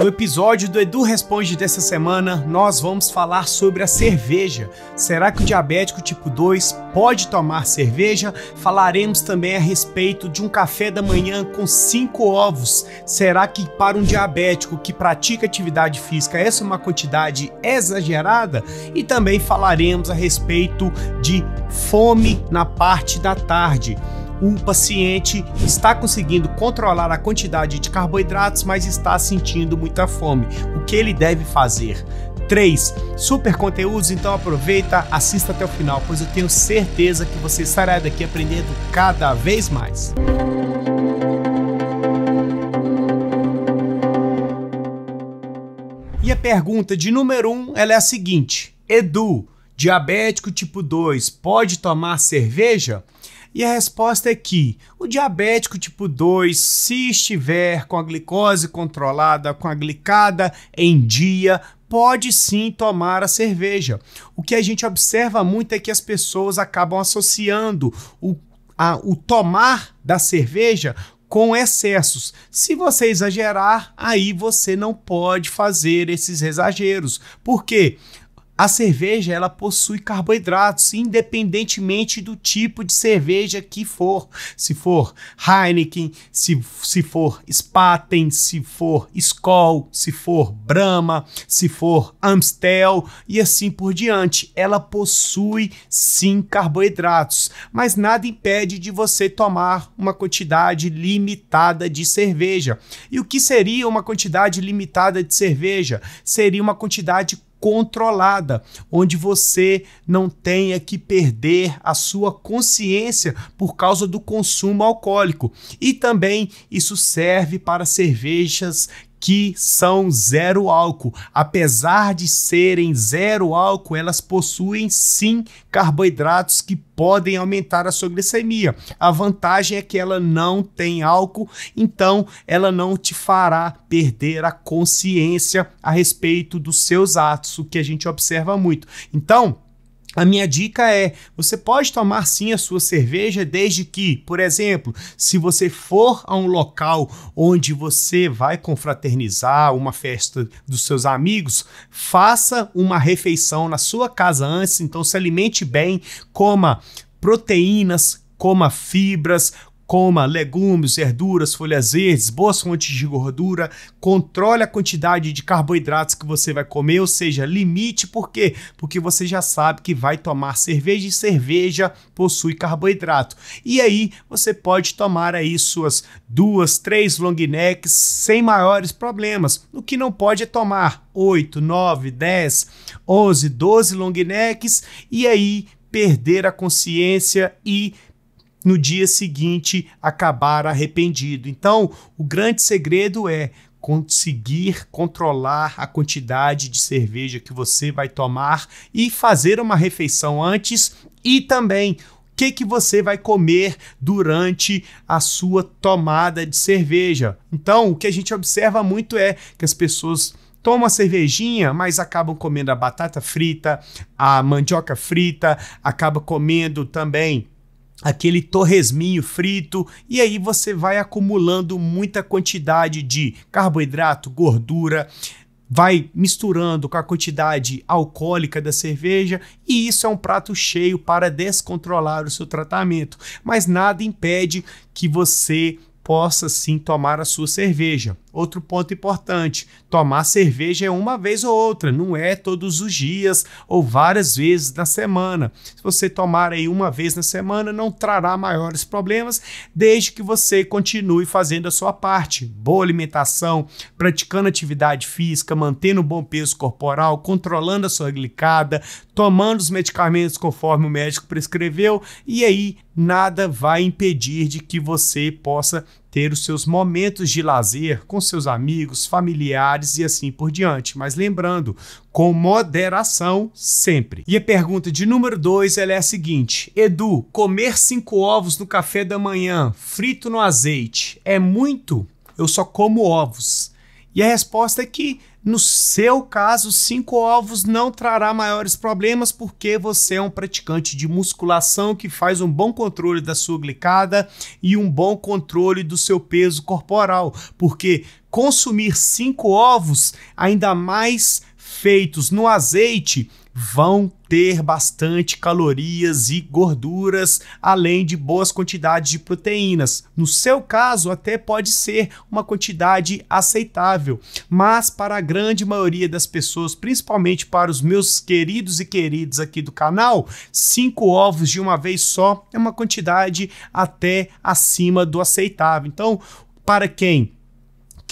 No episódio do Edu Responde dessa semana, nós vamos falar sobre a cerveja. Será que o diabético tipo 2 pode tomar cerveja? Falaremos também a respeito de um café da manhã com cinco ovos. Será que para um diabético que pratica atividade física essa é uma quantidade exagerada? E também falaremos a respeito de fome na parte da tarde o paciente está conseguindo controlar a quantidade de carboidratos, mas está sentindo muita fome. O que ele deve fazer? 3. Super conteúdos, então aproveita, assista até o final, pois eu tenho certeza que você estará daqui aprendendo cada vez mais. E a pergunta de número 1, um, é a seguinte: Edu, diabético tipo 2, pode tomar cerveja? E a resposta é que o diabético tipo 2, se estiver com a glicose controlada, com a glicada em dia, pode sim tomar a cerveja. O que a gente observa muito é que as pessoas acabam associando o, a, o tomar da cerveja com excessos. Se você exagerar, aí você não pode fazer esses exageros. Por quê? Porque a cerveja ela possui carboidratos, independentemente do tipo de cerveja que for. Se for Heineken, se, se for Spaten, se for Skoll, se for Brahma, se for Amstel e assim por diante. Ela possui sim carboidratos, mas nada impede de você tomar uma quantidade limitada de cerveja. E o que seria uma quantidade limitada de cerveja? Seria uma quantidade controlada, onde você não tenha que perder a sua consciência por causa do consumo alcoólico. E também isso serve para cervejas que são zero álcool. Apesar de serem zero álcool, elas possuem sim carboidratos que podem aumentar a sua glicemia. A vantagem é que ela não tem álcool, então ela não te fará perder a consciência a respeito dos seus atos, o que a gente observa muito. Então, a minha dica é: você pode tomar sim a sua cerveja, desde que, por exemplo, se você for a um local onde você vai confraternizar, uma festa dos seus amigos, faça uma refeição na sua casa antes, então se alimente bem, coma proteínas, coma fibras, Coma legumes, verduras, folhas verdes, boas fontes de gordura, controle a quantidade de carboidratos que você vai comer, ou seja, limite por quê? Porque você já sabe que vai tomar cerveja e cerveja possui carboidrato. E aí você pode tomar aí suas duas, três long necks sem maiores problemas. O que não pode é tomar 8, 9, 10, 11, 12 long necks e aí perder a consciência e no dia seguinte acabar arrependido. Então, o grande segredo é conseguir controlar a quantidade de cerveja que você vai tomar e fazer uma refeição antes e também o que, que você vai comer durante a sua tomada de cerveja. Então, o que a gente observa muito é que as pessoas tomam a cervejinha, mas acabam comendo a batata frita, a mandioca frita, acaba comendo também aquele torresminho frito e aí você vai acumulando muita quantidade de carboidrato, gordura, vai misturando com a quantidade alcoólica da cerveja e isso é um prato cheio para descontrolar o seu tratamento, mas nada impede que você possa sim tomar a sua cerveja. Outro ponto importante: tomar cerveja é uma vez ou outra, não é todos os dias ou várias vezes na semana. Se você tomar aí uma vez na semana, não trará maiores problemas, desde que você continue fazendo a sua parte. Boa alimentação, praticando atividade física, mantendo um bom peso corporal, controlando a sua glicada, tomando os medicamentos conforme o médico prescreveu, e aí nada vai impedir de que você possa ter os seus momentos de lazer com seus amigos, familiares e assim por diante. Mas lembrando, com moderação sempre. E a pergunta de número 2 é a seguinte: Edu, comer cinco ovos no café da manhã, frito no azeite, é muito? Eu só como ovos. E a resposta é que, no seu caso, cinco ovos não trará maiores problemas porque você é um praticante de musculação que faz um bom controle da sua glicada e um bom controle do seu peso corporal. Porque consumir cinco ovos, ainda mais feitos no azeite, vão ter bastante calorias e gorduras, além de boas quantidades de proteínas. No seu caso, até pode ser uma quantidade aceitável, mas para a grande maioria das pessoas, principalmente para os meus queridos e queridas aqui do canal, cinco ovos de uma vez só é uma quantidade até acima do aceitável. Então, para quem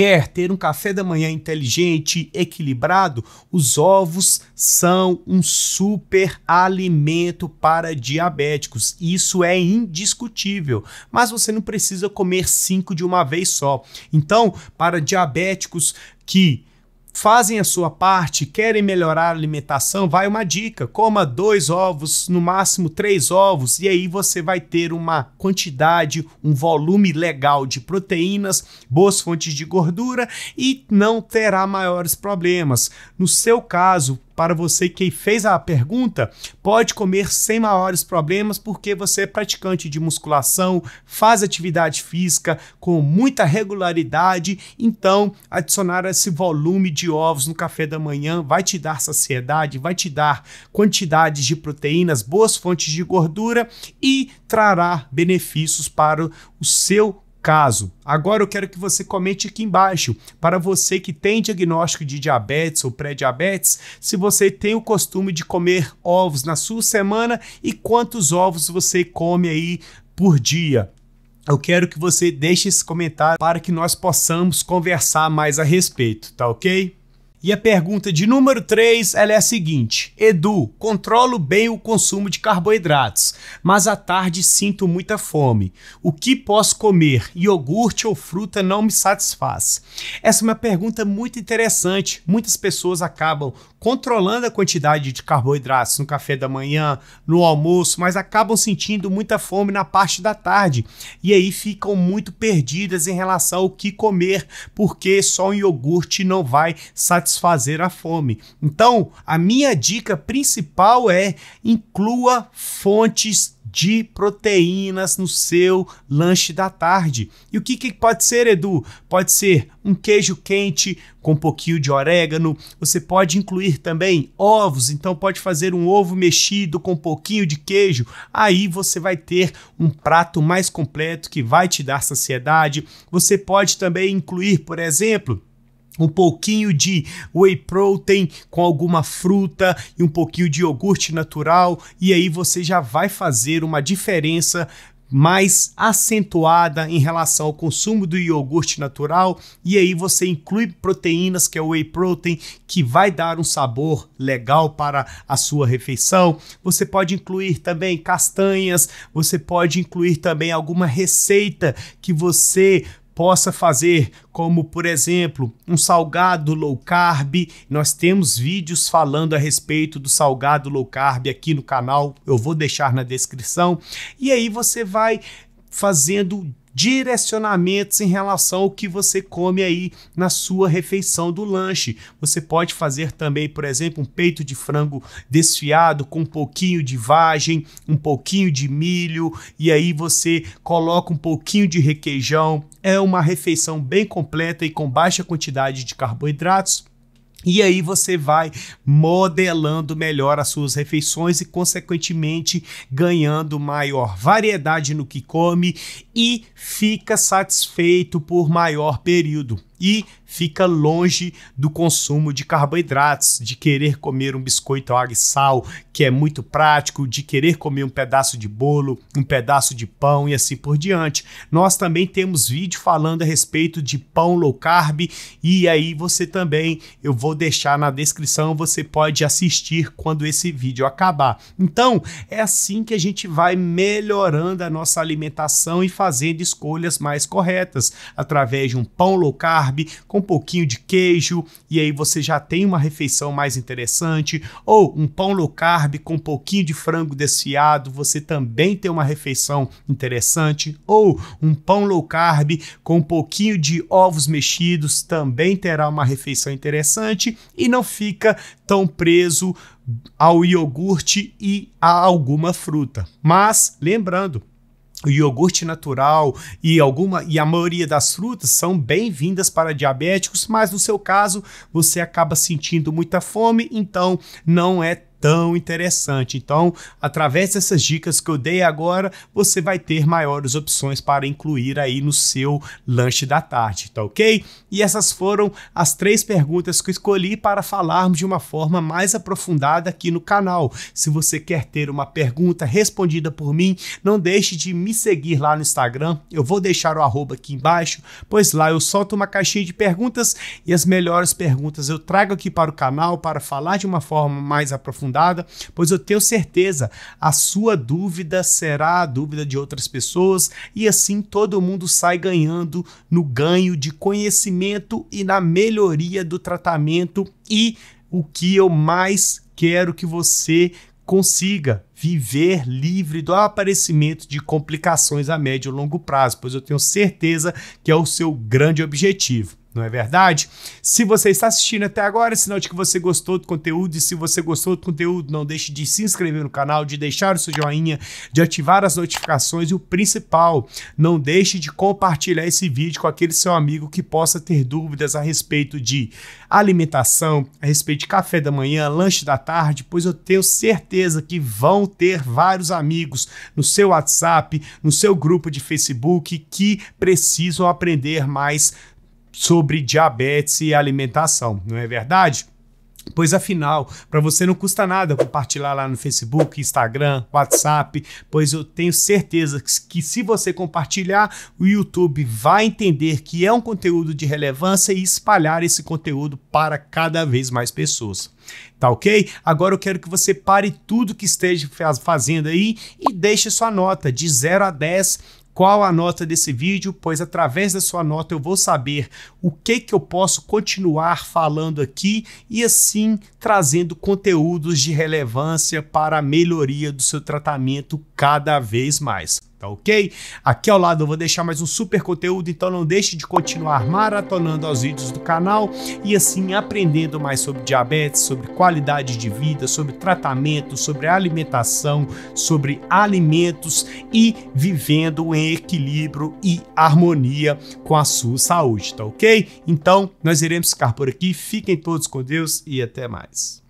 quer ter um café da manhã inteligente, equilibrado, os ovos são um super alimento para diabéticos. Isso é indiscutível, mas você não precisa comer cinco de uma vez só. Então, para diabéticos que fazem a sua parte, querem melhorar a alimentação, vai uma dica: coma dois ovos, no máximo três ovos, e aí você vai ter uma quantidade, um volume legal de proteínas, boas fontes de gordura e não terá maiores problemas. No seu caso, para você que fez a pergunta, pode comer sem maiores problemas porque você é praticante de musculação, faz atividade física com muita regularidade, então adicionar esse volume de ovos no café da manhã vai te dar saciedade, vai te dar quantidades de proteínas, boas fontes de gordura e trará benefícios para o seu caso. Agora eu quero que você comente aqui embaixo, para você que tem diagnóstico de diabetes ou pré-diabetes, se você tem o costume de comer ovos na sua semana e quantos ovos você come aí por dia. Eu quero que você deixe esse comentário para que nós possamos conversar mais a respeito, tá ok? E a pergunta de número 3 é a seguinte: Edu, controlo bem o consumo de carboidratos, mas à tarde sinto muita fome. O que posso comer? Iogurte ou fruta não me satisfaz? Essa é uma pergunta muito interessante. Muitas pessoas acabam controlando a quantidade de carboidratos no café da manhã, no almoço, mas acabam sentindo muita fome na parte da tarde. E aí ficam muito perdidas em relação ao que comer, porque só um iogurte não vai satisfazer satisfazer a fome. Então, a minha dica principal é inclua fontes de proteínas no seu lanche da tarde. E o que, que pode ser, Edu? Pode ser um queijo quente com um pouquinho de orégano. Você pode incluir também ovos, então pode fazer um ovo mexido com um pouquinho de queijo. Aí você vai ter um prato mais completo que vai te dar saciedade. Você pode também incluir, por exemplo, um pouquinho de whey protein com alguma fruta e um pouquinho de iogurte natural e aí você já vai fazer uma diferença mais acentuada em relação ao consumo do iogurte natural e aí você inclui proteínas que é o whey protein que vai dar um sabor legal para a sua refeição. Você pode incluir também castanhas, você pode incluir também alguma receita que você possa fazer, como por exemplo, um salgado low carb. Nós temos vídeos falando a respeito do salgado low carb aqui no canal, eu vou deixar na descrição. E aí você vai fazendo direcionamentos em relação ao que você come aí na sua refeição do lanche. Você pode fazer também, por exemplo, um peito de frango desfiado com um pouquinho de vagem, um pouquinho de milho e aí você coloca um pouquinho de requeijão. É uma refeição bem completa e com baixa quantidade de carboidratos. E aí você vai modelando melhor as suas refeições e, consequentemente, ganhando maior variedade no que come e fica satisfeito por maior período e fica longe do consumo de carboidratos, de querer comer um biscoito água e sal, que é muito prático, de querer comer um pedaço de bolo, um pedaço de pão e assim por diante. Nós também temos vídeo falando a respeito de pão low carb e aí você também, eu vou deixar na descrição, você pode assistir quando esse vídeo acabar. Então, é assim que a gente vai melhorando a nossa alimentação e fazendo escolhas mais corretas, através de um pão low carb com um pouquinho de queijo, e aí você já tem uma refeição mais interessante, ou um pão low carb com um pouquinho de frango desfiado, você também tem uma refeição interessante, ou um pão low carb com um pouquinho de ovos mexidos, também terá uma refeição interessante e não fica tão preso ao iogurte e a alguma fruta. Mas lembrando, o iogurte natural e alguma e a maioria das frutas são bem-vindas para diabéticos, mas no seu caso você acaba sentindo muita fome, então não é tão interessante. Então, através dessas dicas que eu dei agora, você vai ter maiores opções para incluir aí no seu lanche da tarde, tá ok? E essas foram as três perguntas que eu escolhi para falarmos de uma forma mais aprofundada aqui no canal. Se você quer ter uma pergunta respondida por mim, não deixe de me seguir lá no Instagram. Eu vou deixar o arroba aqui embaixo, pois lá eu solto uma caixinha de perguntas e as melhores perguntas eu trago aqui para o canal para falar de uma forma mais aprofundada aprofundada, pois eu tenho certeza, a sua dúvida será a dúvida de outras pessoas e assim todo mundo sai ganhando no ganho de conhecimento e na melhoria do tratamento e o que eu mais quero que você consiga viver livre do aparecimento de complicações a médio e longo prazo, pois eu tenho certeza que é o seu grande objetivo não é verdade? Se você está assistindo até agora, é sinal de que você gostou do conteúdo. E se você gostou do conteúdo, não deixe de se inscrever no canal, de deixar o seu joinha, de ativar as notificações. E o principal, não deixe de compartilhar esse vídeo com aquele seu amigo que possa ter dúvidas a respeito de alimentação, a respeito de café da manhã, lanche da tarde, pois eu tenho certeza que vão ter vários amigos no seu WhatsApp, no seu grupo de Facebook que precisam aprender mais sobre diabetes e alimentação, não é verdade? Pois afinal, para você não custa nada compartilhar lá no Facebook, Instagram, WhatsApp, pois eu tenho certeza que, que se você compartilhar, o YouTube vai entender que é um conteúdo de relevância e espalhar esse conteúdo para cada vez mais pessoas. Tá ok? Agora eu quero que você pare tudo que esteja fazendo aí e deixe sua nota de 0 a 10 qual a nota desse vídeo, pois através da sua nota eu vou saber o que que eu posso continuar falando aqui e assim trazendo conteúdos de relevância para a melhoria do seu tratamento cada vez mais tá ok? Aqui ao lado eu vou deixar mais um super conteúdo, então não deixe de continuar maratonando os vídeos do canal e assim aprendendo mais sobre diabetes, sobre qualidade de vida, sobre tratamento, sobre alimentação, sobre alimentos e vivendo em equilíbrio e harmonia com a sua saúde, tá ok? Então nós iremos ficar por aqui, fiquem todos com Deus e até mais.